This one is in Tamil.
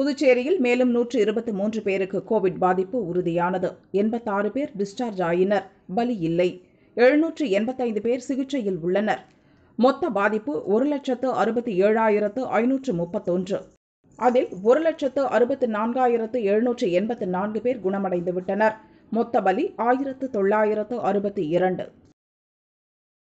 புதுச்சேரியில் மேலும் நூற்று இருபத்தி மூன்று பேருக்கு கோவிட் பாதிப்பு உறுதியானது எண்பத்தாறு பேர் டிஸ்சார்ஜ் ஆயினர் பலி இல்லை எழுநூற்று எண்பத்தைந்து பேர் சிகிச்சையில் உள்ளனர் மொத்த பாதிப்பு ஒரு லட்சத்து அறுபத்தி ஏழாயிரத்து ஐநூற்று முப்பத்தொன்று அதில் ஒரு லட்சத்து அறுபத்து நான்காயிரத்து எழுநூற்று எண்பத்து நான்கு பேர் குணமடைந்து விட்டனர் மொத்த பலி ஆயிரத்து தொள்ளாயிரத்து அறுபத்தி இரண்டு